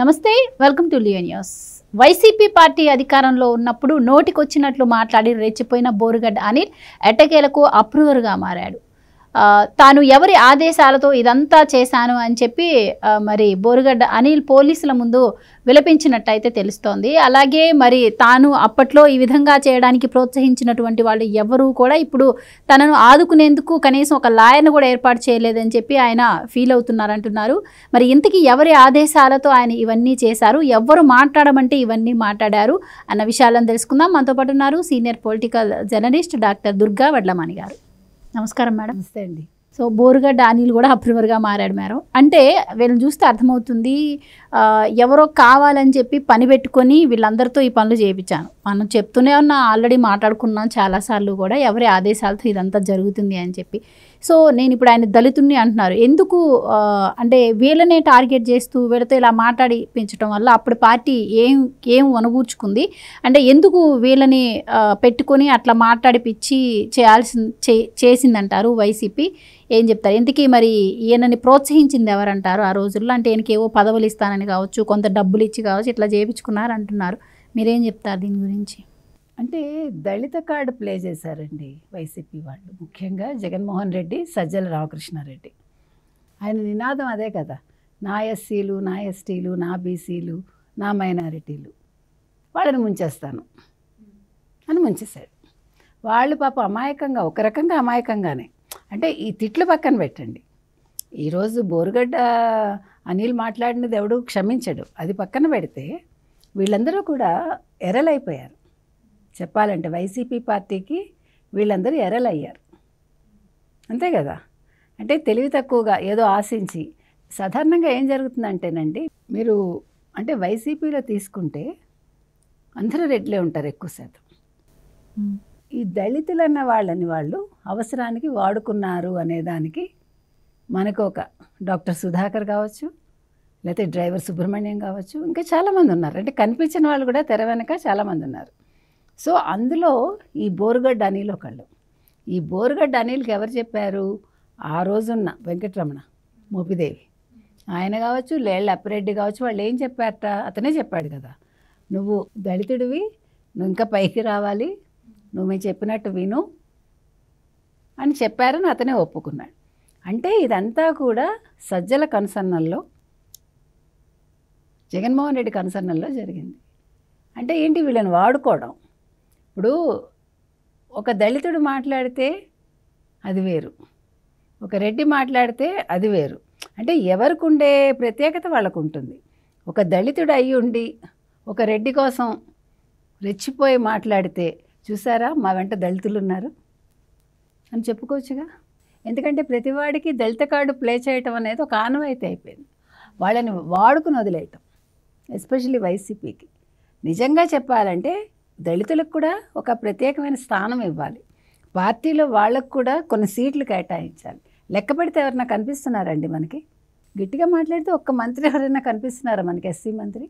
నమస్తే welcome to Leo News YCP party అధికారంలో ఉన్నప్పుడు నోటికొచ్చినట్లు మాట్లాడి రెచ్చిపోయిన బోరుగడ్డ అనిల్ ఎట్టకేలకు అప్రూవర్గా మారాడు తాను ఎవరి ఆదేశాలతో ఇదంతా చేశాను అని చెప్పి మరి బోరుగడ్డ అనిల్ పోలీసుల ముందు విలపించినట్టయితే తెలుస్తోంది అలాగే మరి తాను అప్పట్లో ఈ విధంగా చేయడానికి ప్రోత్సహించినటువంటి వాళ్ళు ఎవరూ కూడా ఇప్పుడు తనను ఆదుకునేందుకు కనీసం ఒక లాయర్ను కూడా ఏర్పాటు చేయలేదని చెప్పి ఆయన ఫీల్ అవుతున్నారంటున్నారు మరి ఇంతకీ ఎవరి ఆదేశాలతో ఆయన ఇవన్నీ చేశారు ఎవరు మాట్లాడమంటే ఇవన్నీ మాట్లాడారు అన్న విషయాలను తెలుసుకుందాం మనతో పాటు ఉన్నారు senior political journalist doctor Durga Vadlamani garu నమస్కారం మేడం నమస్తే అండి సో బోరుగా డానీలు కూడా అప్రూవర్గా మారాడు మేడం అంటే వీళ్ళని చూస్తే అర్థమవుతుంది ఎవరో కావాలని చెప్పి పని పెట్టుకొని వీళ్ళందరితో ఈ పనులు చేయించాను మనం చెప్తూనే ఉన్నా ఆల్రెడీ మాట్లాడుకున్నాం చాలాసార్లు కూడా ఎవరి ఆదేశాలతో ఇదంతా జరుగుతుంది అని చెప్పి సో నేను ఇప్పుడు ఆయన దళితుడిని అంటున్నారు ఎందుకు అంటే వీళ్ళనే టార్గెట్ చేస్తూ వీళ్ళతో ఇలా మాట్లాడి పెంచడం వల్ల అప్పుడు పార్టీ ఏం ఏం వనగూర్చుకుంది అంటే ఎందుకు వీళ్ళని పెట్టుకొని అట్లా మాట్లాడిపిచ్చి చేయాల్సి చేసిందంటారు వైసీపీ ఏం చెప్తారు ఎందుకీ మరి ఈయనని ప్రోత్సహించింది ఎవరంటారు ఆ రోజుల్లో అంటే ఈయనకి ఏవో పదవులు ఇస్తానని కావచ్చు కొంత డబ్బులు ఇచ్చి కావచ్చు ఇట్లా చేయించుకున్నారు అంటున్నారు మీరేం చెప్తారు దీని గురించి అంటే దళిత కార్డు ప్లే చేశారండి వైసీపీ వాళ్ళు ముఖ్యంగా జగన్మోహన్ రెడ్డి సజ్జల రామకృష్ణారెడ్డి ఆయన నినాదం అదే కదా నా ఎస్సీలు నా ఎస్టీలు నా బీసీలు నా మైనారిటీలు వాళ్ళని ముంచేస్తాను అని ముంచేశాడు వాళ్ళు పాప అమాయకంగా ఒక రకంగా అమాయకంగానే అంటే ఈ తిట్లు పక్కన పెట్టండి ఈరోజు బోరుగడ్డ అనిల్ మాట్లాడినది ఎవడు క్షమించడు అది పక్కన పెడితే వీళ్ళందరూ కూడా ఎరలైపోయారు చెప్పాలంటే వైసీపీ పార్టీకి వీళ్ళందరూ ఎర్రలయ్యారు అంతే కదా అంటే తెలివి తక్కువగా ఏదో ఆశించి సాధారణంగా ఏం జరుగుతుందంటేనండి మీరు అంటే వైసీపీలో తీసుకుంటే అందరూ రెడ్లే ఉంటారు ఎక్కువ శాతం ఈ దళితులన్న వాళ్ళని వాళ్ళు అవసరానికి వాడుకున్నారు అనేదానికి మనకు ఒక డాక్టర్ సుధాకర్ కావచ్చు లేకపోతే డ్రైవర్ సుబ్రహ్మణ్యం కావచ్చు ఇంకా చాలామంది ఉన్నారు అంటే కనిపించిన వాళ్ళు కూడా తెర వెనక చాలామంది ఉన్నారు సో అందులో ఈ బోరుగడ్డ అనిల్ ఒకళ్ళు ఈ బోరుగడ్డ అనిల్కి ఎవరు చెప్పారు ఆ రోజున్న వెంకటరమణ మోపిదేవి ఆయన కావచ్చు లేళ్ళ అప్పిరెడ్డి కావచ్చు వాళ్ళు ఏం చెప్పారట అతనే చెప్పాడు కదా నువ్వు దళితుడివి నువ్వు ఇంకా పైకి రావాలి నువ్వు మేము చెప్పినట్టు విను అని చెప్పారని అతనే ఒప్పుకున్నాడు అంటే ఇదంతా కూడా సజ్జల కనుసన్నల్లో జగన్మోహన్ రెడ్డి కనుసన్నల్లో జరిగింది అంటే ఏంటి వీళ్ళని వాడుకోవడం ఇప్పుడు ఒక దళితుడు మాట్లాడితే అది వేరు ఒక రెడ్డి మాట్లాడితే అది వేరు అంటే ఎవరికి ఉండే ప్రత్యేకత వాళ్ళకు ఉంటుంది ఒక దళితుడు అయి ఉండి ఒక రెడ్డి కోసం రెచ్చిపోయి మాట్లాడితే చూసారా మా వెంట దళితులు ఉన్నారు అని చెప్పుకోవచ్చుగా ఎందుకంటే ప్రతివాడికి దళిత కార్డు ప్లే చేయటం అనేది ఒక ఆనవాయితీ అయిపోయింది వాళ్ళని వాడుకుని వదిలేయటం ఎస్పెషలీ వైసీపీకి నిజంగా చెప్పాలంటే దళితులకు కూడా ఒక ప్రత్యేకమైన స్థానం ఇవ్వాలి పార్టీలో వాళ్ళకు కూడా కొన్ని సీట్లు కేటాయించాలి లెక్క పెడితే ఎవరైనా కనిపిస్తున్నారండి మనకి గట్టిగా మాట్లాడితే ఒక్క మంత్రి ఎవరైనా కనిపిస్తున్నారా మనకి ఎస్సీ మంత్రి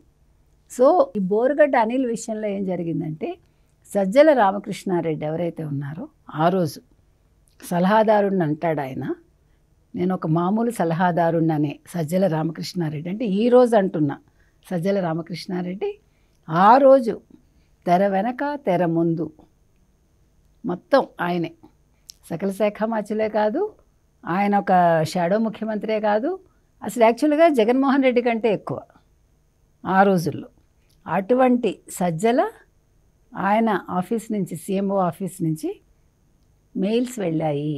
సో ఈ బోరుగడ్డ అనిల్ విషయంలో ఏం జరిగిందంటే సజ్జల రామకృష్ణారెడ్డి ఎవరైతే ఉన్నారో ఆ రోజు సలహాదారుడిని అంటాడు ఆయన నేను ఒక మామూలు సలహాదారుణ్ణి అనే సజ్జల రామకృష్ణారెడ్డి అంటే ఈ రోజు అంటున్నా సజ్జల రామకృష్ణారెడ్డి ఆ రోజు తెర వెనక తెర ముందు మొత్తం ఆయనే సకల శాఖ మంత్రులే కాదు ఆయన ఒక షాడో ముఖ్యమంత్రే కాదు అసలు యాక్చువల్గా జగన్మోహన్ రెడ్డి కంటే ఎక్కువ ఆ రోజుల్లో అటువంటి సజ్జల ఆయన ఆఫీస్ నుంచి సీఎంఓ ఆఫీస్ నుంచి మెయిల్స్ వెళ్ళాయి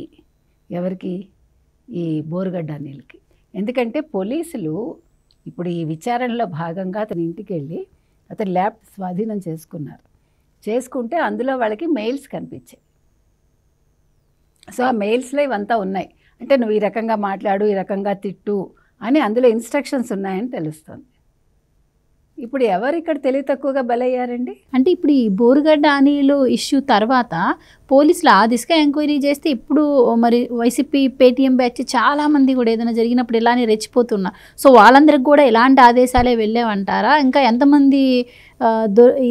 ఎవరికి ఈ బోరుగడ్డ నీళ్ళకి ఎందుకంటే పోలీసులు ఇప్పుడు ఈ విచారణలో భాగంగా అతని ఇంటికి వెళ్ళి అతని ల్యాబ్ స్వాధీనం చేసుకున్నారు చేసుకుంటే అందులో వాళ్ళకి మెయిల్స్ కనిపించాయి సో ఆ మెయిల్స్లో ఇవంతా ఉన్నాయి అంటే నువ్వు ఈ రకంగా మాట్లాడు ఈ రకంగా తిట్టు అని అందులో ఇన్స్ట్రక్షన్స్ ఉన్నాయని తెలుస్తుంది ఇప్పుడు ఎవరు ఇక్కడ తెలివి తక్కువగా బలయ్యారండి అంటే ఇప్పుడు ఈ బోరుగడ్డ అనిలు ఇష్యూ తర్వాత పోలీసులు ఆ దిశగా ఎంక్వైరీ చేస్తే ఇప్పుడు మరి వైసీపీ పేటీఎం బ్యాచ్ చాలా మంది కూడా ఏదైనా జరిగినప్పుడు ఇలానే రెచ్చిపోతున్నా సో వాళ్ళందరికి కూడా ఎలాంటి ఆదేశాలే వెళ్ళేవంటారా ఇంకా ఎంతమంది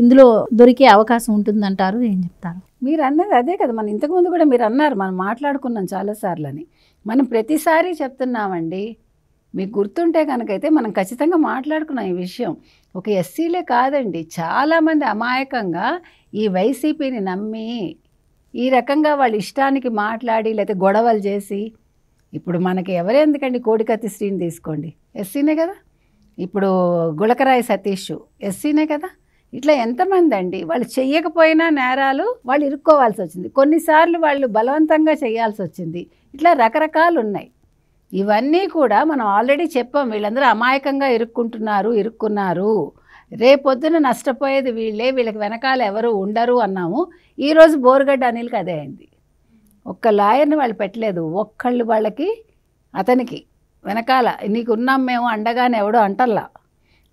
ఇందులో దొరికే అవకాశం ఉంటుందంటారు ఏం చెప్తారు మీరు అన్నది అదే కదా మనం ఇంతకుముందు కూడా మీరు అన్నారు మనం మాట్లాడుకున్నాం చాలాసార్లు అని మనం ప్రతిసారి చెప్తున్నామండి మీకు గుర్తుంటే కనుకైతే మనం ఖచ్చితంగా మాట్లాడుకున్నాం ఈ విషయం ఒక ఎస్సీలే కాదండి చాలామంది అమాయకంగా ఈ వైసీపీని నమ్మి ఈ రకంగా వాళ్ళ ఇష్టానికి మాట్లాడి లేకపోతే గొడవలు చేసి ఇప్పుడు మనకి ఎవరెందుకండి కోడికత్తి శ్రీని తీసుకోండి ఎస్సీనే కదా ఇప్పుడు గుళకరాయి సతీష్ ఎస్సీనే కదా ఇట్లా ఎంతమంది అండి వాళ్ళు చెయ్యకపోయినా నేరాలు వాళ్ళు ఇరుక్కోవాల్సి వచ్చింది కొన్నిసార్లు వాళ్ళు బలవంతంగా చేయాల్సి వచ్చింది ఇట్లా రకరకాలు ఉన్నాయి ఇవన్నీ కూడా మనం ఆల్రెడీ చెప్పాం వీళ్ళందరూ అమాయకంగా ఇరుక్కుంటున్నారు ఇరుక్కున్నారు రేపొద్దున నష్టపోయేది వీళ్ళే వీళ్ళకి వెనకాల ఎవరు ఉండరు అన్నాము ఈరోజు బోర్గడ్డ అనిల్కి అదే అయింది ఒక్క లాయర్ని వాళ్ళు పెట్టలేదు ఒక్కళ్ళు వాళ్ళకి అతనికి వెనకాల నీకు ఉన్నాం మేము అండగానే ఎవడో అంటల్లా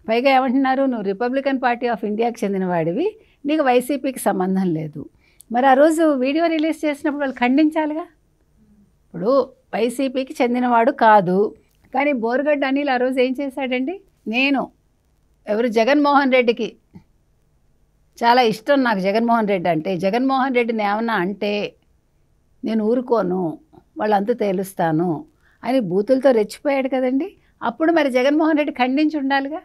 పైగా ఏమంటున్నారు నువ్వు రిపబ్లికన్ పార్టీ ఆఫ్ ఇండియాకి చెందినవాడివి నీకు వైసీపీకి సంబంధం లేదు మరి ఆ రోజు వీడియో రిలీజ్ చేసినప్పుడు వాళ్ళు ఖండించాలిగా ఇప్పుడు వైసీపీకి చెందినవాడు కాదు కానీ బోరుగడ్డ అనిల్ ఆ రోజు ఏం చేశాడండి నేను ఎవరు జగన్మోహన్ రెడ్డికి చాలా ఇష్టం నాకు జగన్మోహన్ రెడ్డి అంటే జగన్మోహన్ రెడ్డిని ఏమన్నా అంటే నేను ఊరుకోను వాళ్ళంతా తేలుస్తాను అని బూతులతో రెచ్చిపోయాడు కదండి అప్పుడు మరి జగన్మోహన్ రెడ్డి ఖండించి ఉండాలిగా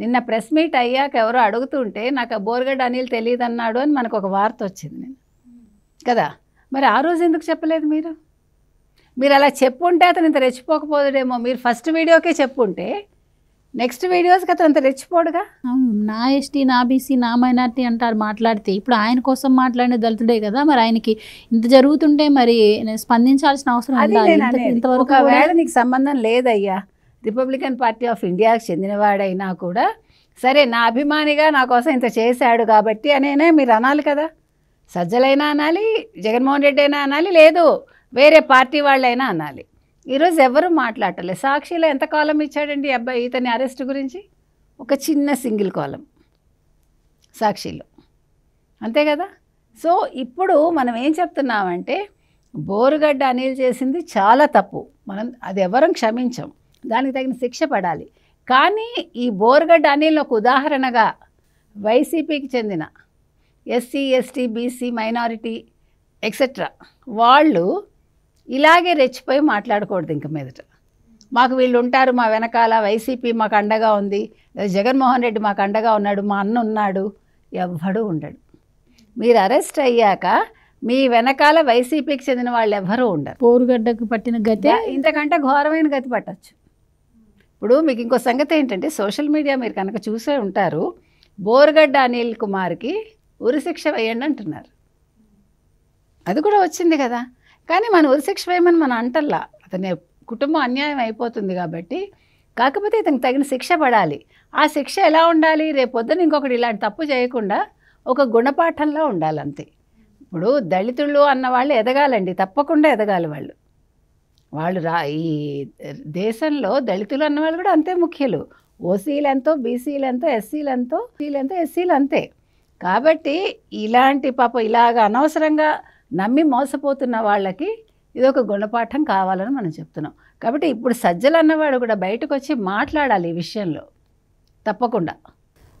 నిన్న ప్రెస్ మీట్ అయ్యాక ఎవరో అడుగుతుంటే నాకు ఆ బోర్గడ్ అనిల్ అన్నాడు అని మనకు ఒక వార్త వచ్చింది నేను కదా మరి ఆ రోజు ఎందుకు చెప్పలేదు మీరు మీరు అలా చెప్పుంటే అతను ఇంత రెచ్చిపోకపోదుడేమో మీరు ఫస్ట్ వీడియోకే చెప్పుంటే నెక్స్ట్ వీడియోస్కి అతను అంత రెచ్చిపోడుగా నా ఎస్టీ నా బీసీ నా మైనార్టీ అంటారు మాట్లాడితే ఇప్పుడు ఆయన కోసం మాట్లాడిన దళితుడే కదా మరి ఆయనకి ఇంత జరుగుతుంటే మరి స్పందించాల్సిన అవసరం ఒకవేళ నీకు సంబంధం లేదయ్యా రిపబ్లికన్ పార్టీ ఆఫ్ ఇండియాకి చెందినవాడైనా కూడా సరే నా అభిమానిగా నా కోసం ఇంత చేశాడు కాబట్టి అనేనే మీరు అనాలి కదా సజ్జలైనా అనాలి జగన్మోహన్ రెడ్డి అయినా అనాలి లేదు వేరే పార్టీ వాళ్ళైనా అనాలి ఈరోజు ఎవరు మాట్లాడలేదు సాక్షిలో ఎంత కాలం ఇచ్చాడండి అబ్బాయి ఇతని అరెస్ట్ గురించి ఒక చిన్న సింగిల్ కాలం సాక్షిలో అంతే కదా సో ఇప్పుడు మనం ఏం చెప్తున్నామంటే బోరుగడ్డ అనిల్ చేసింది చాలా తప్పు మనం అది ఎవరం క్షమించం దానికి తగిన శిక్ష పడాలి కానీ ఈ బోరుగడ్డ అనిల్ ఒక ఉదాహరణగా వైసీపీకి చెందిన SC ST BC minority etcetera వాళ్ళు ఇలాగే రెచ్చిపోయి మాట్లాడకూడదు ఇంక మీదట మాకు వీళ్ళు ఉంటారు మా వెనకాల వైసీపీ మాకు అండగా ఉంది జగన్మోహన్ రెడ్డి మాకు అండగా ఉన్నాడు మా అన్న ఉన్నాడు ఎవ్వడూ ఉండడు మీరు అరెస్ట్ అయ్యాక మీ వెనకాల వైసీపీకి చెందిన వాళ్ళు ఎవ్వరూ ఉండరు పోరుగడ్డకు పట్టిన గతి ఇంతకంటే ఘోరమైన గతి పట్టచ్చు ఇప్పుడు మీకు ఇంకో సంగతి ఏంటంటే సోషల్ మీడియా మీరు కనుక చూసే ఉంటారు బోరుగడ్డ అనిల్ కుమార్కి ఉరిశిక్ష వేయండి అంటున్నారు అది కూడా వచ్చింది కదా కానీ మన ఉరిశిక్ష వేయమని మనం అంటల్లా అతని కుటుంబం అన్యాయం అయిపోతుంది కాబట్టి కాకపోతే ఇతనికి తగిన శిక్ష పడాలి ఆ శిక్ష ఎలా ఉండాలి రేపొద్దున ఇంకొకటి ఇలాంటి తప్పు చేయకుండా ఒక గుణపాఠంలో ఉండాలంతే ఇప్పుడు దళితులు అన్న వాళ్ళు ఎదగాలండి తప్పకుండా ఎదగాలి వాళ్ళు వాళ్ళు రా ఈ దేశంలో దళితులు అన్నవాళ్ళు కూడా అంతే ముఖ్యులు ఓసీలెంతో ఎంతో ఎస్సీలెంతో ఎంతో ఎస్సీలు అంతే కాబట్టి ఇలాంటి పాప ఇలాగ అనవసరంగా నమ్మి మోసపోతున్న వాళ్ళకి ఇదొక గుణపాఠం కావాలని మనం చెప్తున్నాం కాబట్టి ఇప్పుడు సజ్జలు అన్నవాడు కూడా బయటకు వచ్చి మాట్లాడాలి ఈ విషయంలో తప్పకుండా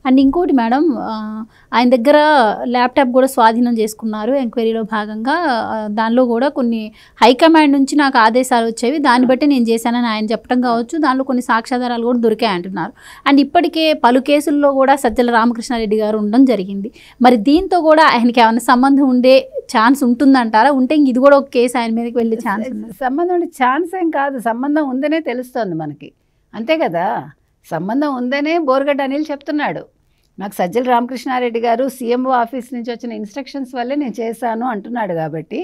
అండ్ ఇంకోటి మేడం ఆయన దగ్గర ల్యాప్టాప్ కూడా స్వాధీనం చేసుకున్నారు ఎంక్వైరీలో భాగంగా దానిలో కూడా కొన్ని హైకమాండ్ నుంచి నాకు ఆదేశాలు వచ్చేవి దాన్ని బట్టి నేను చేశానని ఆయన చెప్పడం కావచ్చు దానిలో కొన్ని సాక్ష్యాధారాలు కూడా దొరికాయి అంటున్నారు అండ్ ఇప్పటికే పలు కేసుల్లో కూడా సజ్జల రామకృష్ణారెడ్డి గారు ఉండడం జరిగింది మరి దీంతో కూడా ఆయనకి ఏమైనా సంబంధం ఉండే ఛాన్స్ ఉంటుందంటారా ఉంటే ఇది కూడా ఒక కేసు ఆయన మీదకి వెళ్ళే ఛాన్స్ సంబంధం ఉండే ఛాన్స్ ఏం కాదు సంబంధం ఉందనే తెలుస్తుంది మనకి అంతే కదా సంబంధం ఉందనే బోర్గడ్డ అనిల్ చెప్తున్నాడు నాకు సజ్జల రామకృష్ణారెడ్డి గారు సీఎంఓ ఆఫీస్ నుంచి వచ్చిన ఇన్స్ట్రక్షన్స్ వల్లే నేను చేశాను అంటున్నాడు కాబట్టి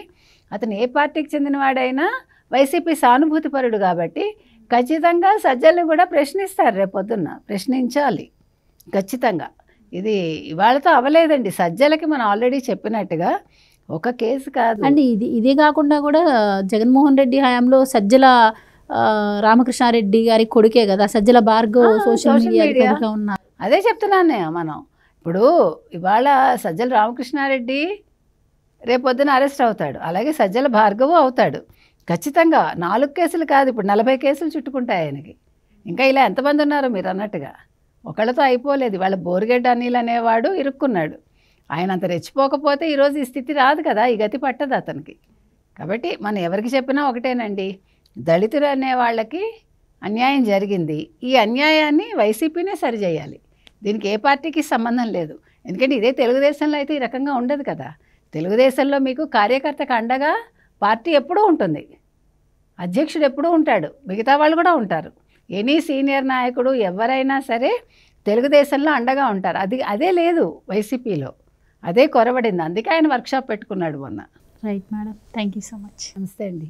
అతను ఏ పార్టీకి చెందినవాడైనా వైసీపీ సానుభూతిపరుడు కాబట్టి ఖచ్చితంగా సజ్జల్ని కూడా ప్రశ్నిస్తారు రేపొద్దున్న ప్రశ్నించాలి ఖచ్చితంగా ఇది ఇవాళతో అవలేదండి సజ్జలకి మనం ఆల్రెడీ చెప్పినట్టుగా ఒక కేసు కాదు అండి ఇది ఇదే కాకుండా కూడా జగన్మోహన్ రెడ్డి హయాంలో సజ్జల రామకృష్ణారెడ్డి గారి కొడుకే కదా సజ్జల భార్గవ్ సోషల్ మీడియా ఉన్నారు అదే చెప్తున్నానే మనం ఇప్పుడు ఇవాళ సజ్జల రామకృష్ణారెడ్డి రేపొద్దున అరెస్ట్ అవుతాడు అలాగే సజ్జల భార్గవ్ అవుతాడు ఖచ్చితంగా నాలుగు కేసులు కాదు ఇప్పుడు నలభై కేసులు చుట్టుకుంటాయి ఆయనకి ఇంకా ఇలా ఎంతమంది ఉన్నారు మీరు అన్నట్టుగా ఒకళ్ళతో అయిపోలేదు వాళ్ళ బోరుగడ్డ అనిల్ అనేవాడు ఇరుక్కున్నాడు ఆయన అంత రెచ్చిపోకపోతే ఈరోజు ఈ స్థితి రాదు కదా ఈ గతి పట్టదు అతనికి కాబట్టి మనం ఎవరికి చెప్పినా ఒకటేనండి దళితులు అనే వాళ్ళకి అన్యాయం జరిగింది ఈ అన్యాయాన్ని వైసీపీనే సరిచేయాలి దీనికి ఏ పార్టీకి సంబంధం లేదు ఎందుకంటే ఇదే తెలుగుదేశంలో అయితే ఈ రకంగా ఉండదు కదా తెలుగుదేశంలో మీకు కార్యకర్తకు అండగా పార్టీ ఎప్పుడూ ఉంటుంది అధ్యక్షుడు ఎప్పుడూ ఉంటాడు మిగతా వాళ్ళు కూడా ఉంటారు ఎనీ సీనియర్ నాయకుడు ఎవరైనా సరే తెలుగుదేశంలో అండగా ఉంటారు అది అదే లేదు వైసీపీలో అదే కొరబడింది అందుకే ఆయన వర్క్షాప్ పెట్టుకున్నాడు మొన్న right madam thank you so much నమస్తే అండి